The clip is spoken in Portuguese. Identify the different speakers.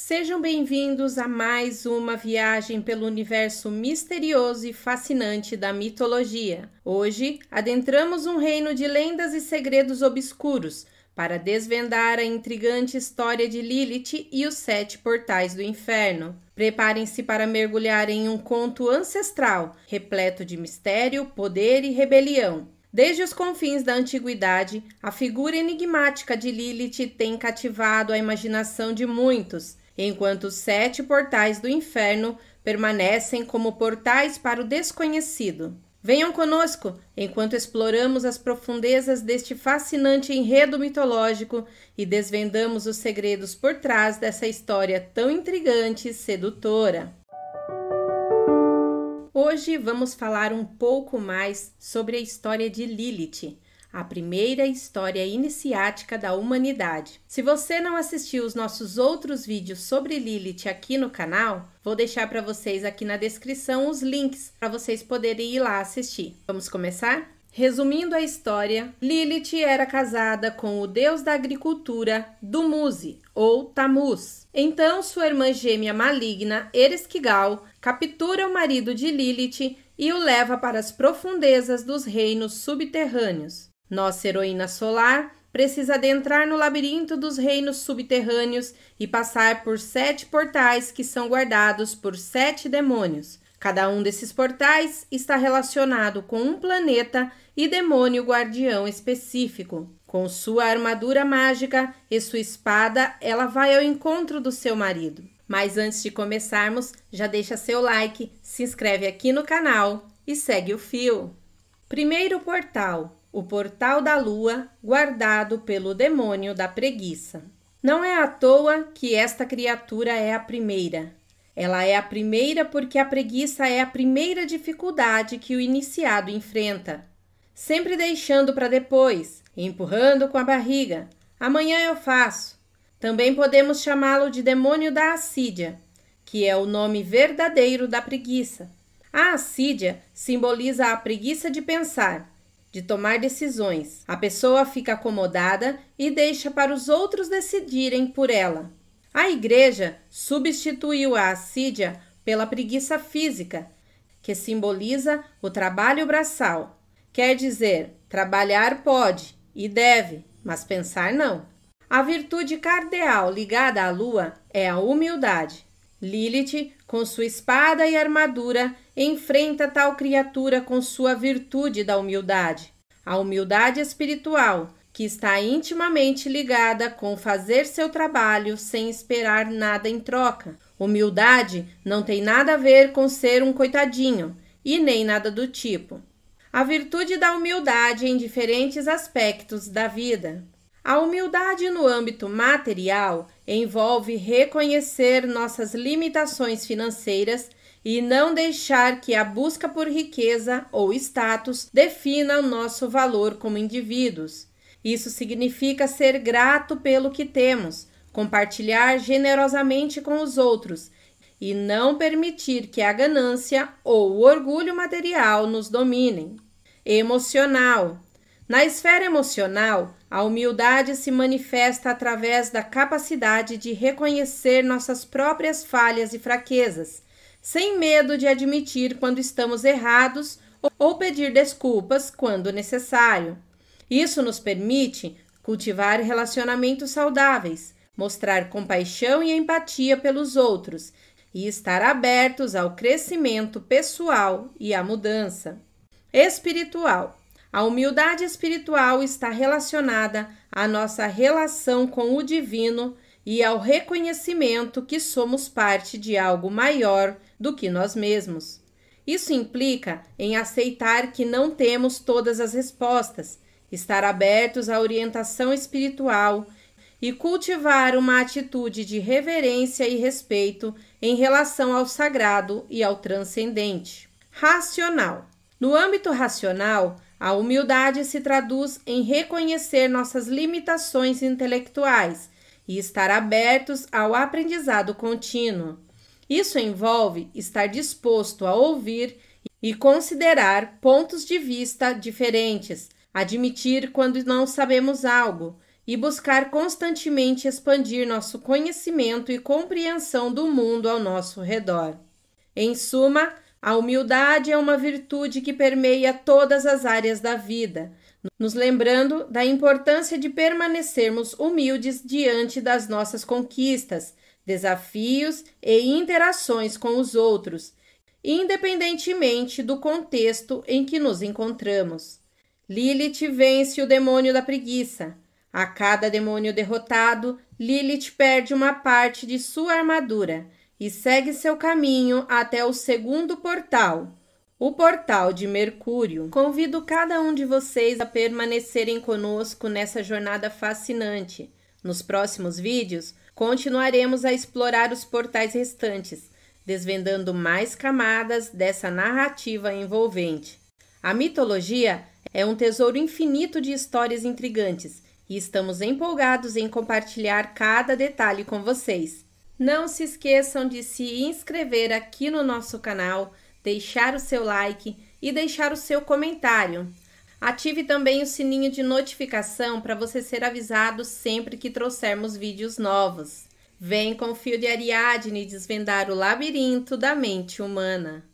Speaker 1: Sejam bem-vindos a mais uma viagem pelo universo misterioso e fascinante da mitologia. Hoje, adentramos um reino de lendas e segredos obscuros para desvendar a intrigante história de Lilith e os sete portais do inferno. Preparem-se para mergulhar em um conto ancestral, repleto de mistério, poder e rebelião. Desde os confins da antiguidade, a figura enigmática de Lilith tem cativado a imaginação de muitos enquanto sete portais do inferno permanecem como portais para o desconhecido. Venham conosco enquanto exploramos as profundezas deste fascinante enredo mitológico e desvendamos os segredos por trás dessa história tão intrigante e sedutora. Hoje vamos falar um pouco mais sobre a história de Lilith, a primeira história iniciática da humanidade. Se você não assistiu os nossos outros vídeos sobre Lilith aqui no canal, vou deixar para vocês aqui na descrição os links para vocês poderem ir lá assistir. Vamos começar? Resumindo a história, Lilith era casada com o deus da agricultura, Dumuzi, ou Tamuz. Então, sua irmã gêmea maligna, Ereskigal, captura o marido de Lilith e o leva para as profundezas dos reinos subterrâneos. Nossa heroína solar precisa adentrar no labirinto dos reinos subterrâneos e passar por sete portais que são guardados por sete demônios. Cada um desses portais está relacionado com um planeta e demônio guardião específico. Com sua armadura mágica e sua espada, ela vai ao encontro do seu marido. Mas antes de começarmos, já deixa seu like, se inscreve aqui no canal e segue o fio. Primeiro portal: o portal da lua guardado pelo demônio da preguiça. Não é à toa que esta criatura é a primeira. Ela é a primeira porque a preguiça é a primeira dificuldade que o iniciado enfrenta. Sempre deixando para depois, empurrando com a barriga. Amanhã eu faço. Também podemos chamá-lo de demônio da assídia, que é o nome verdadeiro da preguiça. A assídia simboliza a preguiça de pensar, de tomar decisões. A pessoa fica acomodada e deixa para os outros decidirem por ela. A igreja substituiu a assídia pela preguiça física, que simboliza o trabalho braçal. Quer dizer, trabalhar pode e deve, mas pensar não. A virtude cardeal ligada à lua é a humildade. Lilith, com sua espada e armadura, enfrenta tal criatura com sua virtude da humildade, a humildade espiritual, que está intimamente ligada com fazer seu trabalho sem esperar nada em troca. Humildade não tem nada a ver com ser um coitadinho e nem nada do tipo. A virtude da humildade em diferentes aspectos da vida. A humildade no âmbito material envolve reconhecer nossas limitações financeiras e não deixar que a busca por riqueza ou status defina o nosso valor como indivíduos. Isso significa ser grato pelo que temos, compartilhar generosamente com os outros e não permitir que a ganância ou o orgulho material nos dominem. Emocional. Na esfera emocional, a humildade se manifesta através da capacidade de reconhecer nossas próprias falhas e fraquezas, sem medo de admitir quando estamos errados ou pedir desculpas quando necessário. Isso nos permite cultivar relacionamentos saudáveis, mostrar compaixão e empatia pelos outros e estar abertos ao crescimento pessoal e à mudança espiritual. A humildade espiritual está relacionada à nossa relação com o divino e ao reconhecimento que somos parte de algo maior do que nós mesmos. Isso implica em aceitar que não temos todas as respostas, estar abertos à orientação espiritual e cultivar uma atitude de reverência e respeito em relação ao sagrado e ao transcendente. Racional. No âmbito racional, a humildade se traduz em reconhecer nossas limitações intelectuais e estar abertos ao aprendizado contínuo. Isso envolve estar disposto a ouvir e considerar pontos de vista diferentes, admitir quando não sabemos algo e buscar constantemente expandir nosso conhecimento e compreensão do mundo ao nosso redor. Em suma, a humildade é uma virtude que permeia todas as áreas da vida, nos lembrando da importância de permanecermos humildes diante das nossas conquistas, desafios e interações com os outros, independentemente do contexto em que nos encontramos. Lilith vence o demônio da preguiça. A cada demônio derrotado, Lilith perde uma parte de sua armadura e segue seu caminho até o segundo portal, o portal de Mercúrio. Convido cada um de vocês a permanecerem conosco nessa jornada fascinante. Nos próximos vídeos, continuaremos a explorar os portais restantes, desvendando mais camadas dessa narrativa envolvente. A mitologia é um tesouro infinito de histórias intrigantes e estamos empolgados em compartilhar cada detalhe com vocês. Não se esqueçam de se inscrever aqui no nosso canal, deixar o seu like e deixar o seu comentário. Ative também o sininho de notificação para você ser avisado sempre que trouxermos vídeos novos. Vem com o fio de Ariadne desvendar o labirinto da mente humana.